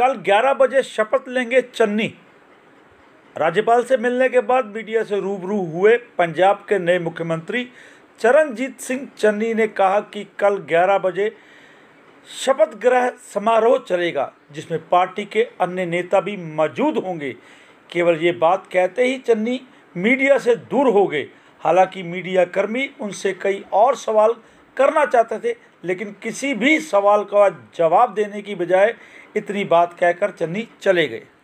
कल 11 बजे शपथ लेंगे चन्नी राज्यपाल से मिलने के बाद मीडिया से रूबरू हुए पंजाब के नए मुख्यमंत्री चरणजीत सिंह चन्नी ने कहा कि कल 11 बजे शपथ ग्रह समारोह चलेगा जिसमें पार्टी के अन्य नेता भी मौजूद होंगे केवल ये बात कहते ही चन्नी मीडिया से दूर हो गए हालांकि मीडिया कर्मी उनसे कई और सवाल करना चाहते थे लेकिन किसी भी सवाल का जवाब देने की बजाय इतनी बात कहकर चन्नी चले गए